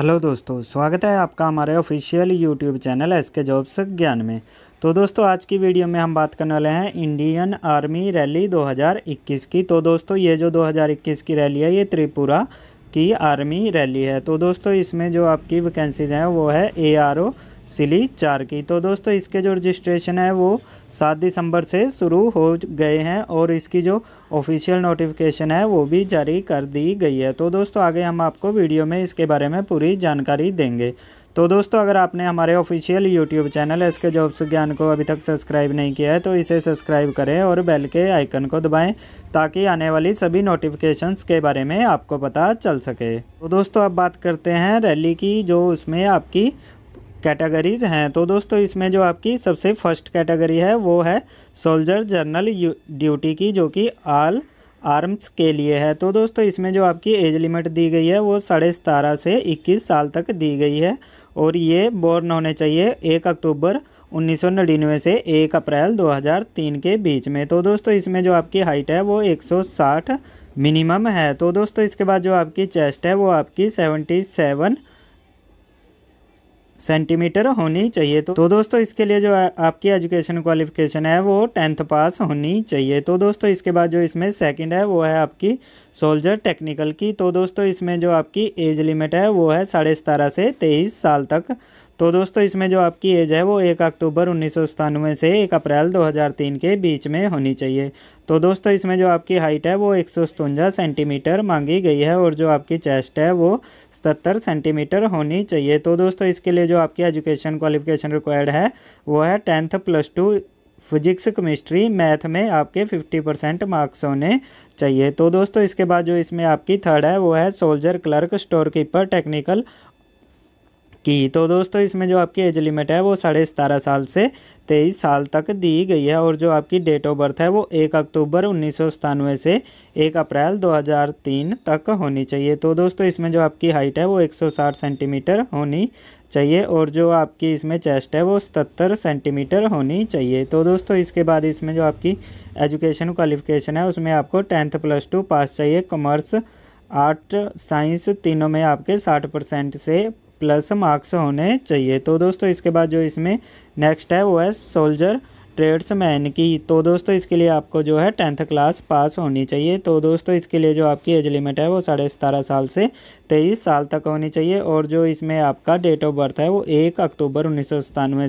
hello दोस्तों स्वागत है आपका हमारे official YouTube channel S K jobs Gyan में तो दोस्तों आज की वीडियो में हम बात करने वाले हैं इंडियन आर्मी रैली 2021 की तो दोस्तों ये जो 2021 की रैली है ये त्रिपुरा की आर्मी रैली है तो दोस्तों इसमें जो आपकी वैकेंसीज हैं वो है ए आर ओ सिली चार की तो दोस्तों इसके जो रजिस्ट्रेशन है वो सात दिसंबर से शुरू हो गए हैं और इसकी जो ऑफिशियल नोटिफिकेशन है वो भी जारी कर दी गई है तो दोस्तों आगे हम आपको वीडियो में इसके बारे में पूरी जानकारी देंगे तो दोस्तों अगर आपने हमारे official YouTube channel S K jobs Gyan को अभी तक सब्सक्राइब नहीं किया है तो इसे सब्सक्राइब करें और बेल के आइकन को दबाएं ताकि आने वाली सभी नोटिफिकेशंस के बारे में आपको पता चल सके तो दोस्तों अब बात करते हैं रैली की जो उसमें आपकी कैटेगरीज़ हैं तो दोस्तों इसमें जो आपकी सबसे फर्स्ट कैटेगरी है वो है सोल्जर जनरल ड्यूटी की जो कि आल आर्म्स के लिए है तो दोस्तों इसमें जो आपकी एज लिमिट दी गई है वो साढ़े सतारह से इक्कीस साल तक दी गई है और ये बोर्न होने चाहिए एक अक्टूबर उन्नीस से एक अप्रैल 2003 के बीच में तो दोस्तों इसमें जो आपकी हाइट है वो 160 मिनिमम है तो दोस्तों इसके बाद जो आपकी चेस्ट है वो आपकी 77 सेंटीमीटर होनी चाहिए तो, तो दोस्तों इसके लिए जो आपकी एजुकेशन क्वालिफिकेशन है वो टेंथ पास होनी चाहिए तो दोस्तों इसके बाद जो इसमें सेकंड है वो है आपकी सोल्जर टेक्निकल की तो दोस्तों इसमें जो आपकी एज लिमिट है वो है साढ़े सतारह से तेईस साल तक तो दोस्तों इसमें जो आपकी एज है वो एक अक्टूबर उन्नीस से एक अप्रैल 2003 के बीच में होनी चाहिए तो दोस्तों इसमें जो आपकी हाइट है वो एक सेंटीमीटर मांगी गई है और जो आपकी चेस्ट है वो सतर सेंटीमीटर होनी चाहिए तो दोस्तों इसके लिए जो आपकी एजुकेशन क्वालिफिकेशन रिक्वायर्ड है वो है tenth plus two physics chemistry math में आपके 50 परसेंट मार्क्स होने चाहिए तो दोस्तों इसके बाद जो इसमें आपकी थर्ड है वो है soldier clerk store keeper technical की तो दोस्तों इसमें जो आपकी एज लिमिट है वो साढ़े सतारह साल से तेईस साल तक दी गई है और जो आपकी डेट ऑफ बर्थ है वो एक अक्टूबर उन्नीस से एक अप्रैल 2003 तक होनी चाहिए तो दोस्तों इसमें जो आपकी हाइट है वो 160 सेंटीमीटर होनी चाहिए और जो आपकी इसमें चेस्ट है वो सतर सेंटीमीटर होनी चाहिए तो दोस्तों इसके बाद इसमें जो आपकी एजुकेशन क्वालिफिकेशन है उसमें आपको टेंथ प्लस टू पास चाहिए कॉमर्स आर्ट साइंस तीनों में आपके साठ परसेंट से प्लस मार्क्स होने चाहिए तो दोस्तों इसके बाद जो इसमें नेक्स्ट है वो है सोल्जर ट्रेड्समैन की तो दोस्तों इसके लिए आपको जो है टेंथ क्लास पास होनी चाहिए तो दोस्तों इसके लिए जो आपकी एज लिमिट है वो साढ़े सतारह साल से तेईस साल तक होनी चाहिए और जो इसमें आपका डेट ऑफ बर्थ है वो एक अक्टूबर उन्नीस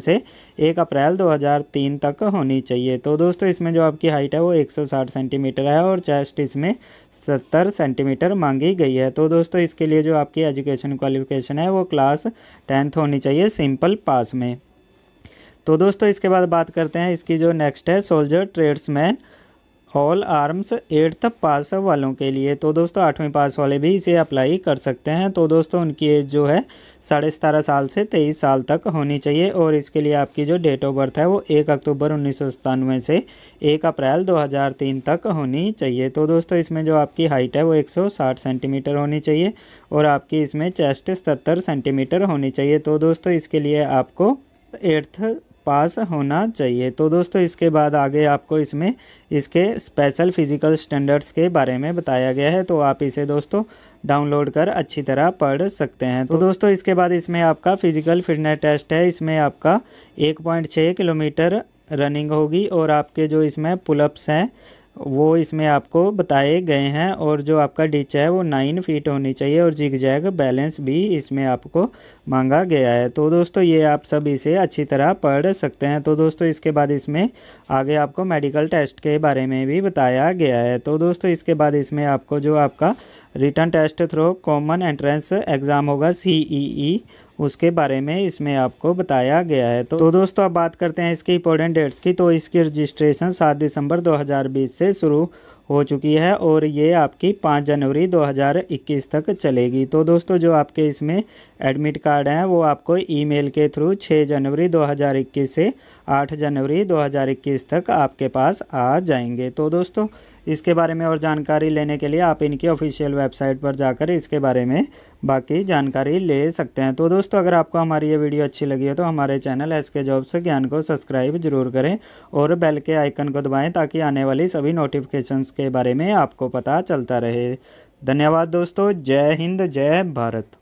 से एक अप्रैल 2003 तक होनी चाहिए तो दोस्तों इसमें जो आपकी हाइट है वो 160 सेंटीमीटर है और चेस्ट इसमें 70 सेंटीमीटर मांगी गई है तो दोस्तों इसके लिए जो आपकी एजुकेशन क्वालिफिकेशन है वो क्लास टेंथ होनी चाहिए सिंपल पास में तो दोस्तों इसके बाद बात करते हैं इसकी जो नेक्स्ट है soldier tradesman all arms eighth pass वालों के लिए तो दोस्तों आठवीं पास वाले भी इसे अप्लाई कर सकते हैं तो दोस्तों उनकी एज जो है साढ़े सतारह साल से तेईस साल तक होनी चाहिए और इसके लिए आपकी जो डेट ऑफ बर्थ है वो एक अक्टूबर उन्नीस सौ सतानवे से एक अप्रैल 2003 तक होनी चाहिए तो दोस्तों इसमें जो आपकी हाइट है वो 160 सेंटीमीटर होनी चाहिए और आपकी इसमें चेस्ट सत्तर सेंटीमीटर होनी चाहिए तो दोस्तों इसके लिए आपको एट्थ पास होना चाहिए तो दोस्तों इसके बाद आगे आपको इसमें इसके स्पेशल फिजिकल स्टैंडर्ड्स के बारे में बताया गया है तो आप इसे दोस्तों डाउनलोड कर अच्छी तरह पढ़ सकते हैं तो दोस्तों इसके बाद इसमें आपका फिजिकल फिटनेस टेस्ट है इसमें आपका 1.6 किलोमीटर रनिंग होगी और आपके जो इसमें पुलअप्स हैं वो इसमें आपको बताए गए हैं और जो आपका डिच है वो नाइन फीट होनी चाहिए और जिग जैग बैलेंस भी इसमें आपको मांगा गया है तो दोस्तों ये आप सब इसे अच्छी तरह पढ़ सकते हैं तो दोस्तों इसके बाद इसमें आगे आपको मेडिकल टेस्ट के बारे में भी बताया गया है तो दोस्तों इसके बाद इसमें आपको जो आपका written test through common entrance exam होगा सी ई e e, उसके बारे में इसमें आपको बताया गया है तो, तो दोस्तों अब बात करते हैं इसकी इंपॉर्टेंट डेट्स की तो इसकी रजिस्ट्रेशन सात दिसंबर 2020 से शुरू हो चुकी है और ये आपकी पाँच जनवरी 2021 तक चलेगी तो दोस्तों जो आपके इसमें एडमिट कार्ड हैं वो आपको ईमेल के थ्रू 6 जनवरी 2021 से 8 जनवरी 2021 तक आपके पास आ जाएंगे तो दोस्तों इसके बारे में और जानकारी लेने के लिए आप इनकी ऑफिशियल वेबसाइट पर जाकर इसके बारे में बाकी जानकारी ले सकते हैं तो दोस्तों दोस्तों अगर आपको हमारी ये वीडियो अच्छी लगी है तो हमारे चैनल एस के जॉब से ज्ञान को सब्सक्राइब जरूर करें और बेल के आइकन को दबाएं ताकि आने वाली सभी नोटिफिकेशंस के बारे में आपको पता चलता रहे धन्यवाद दोस्तों जय हिंद जय भारत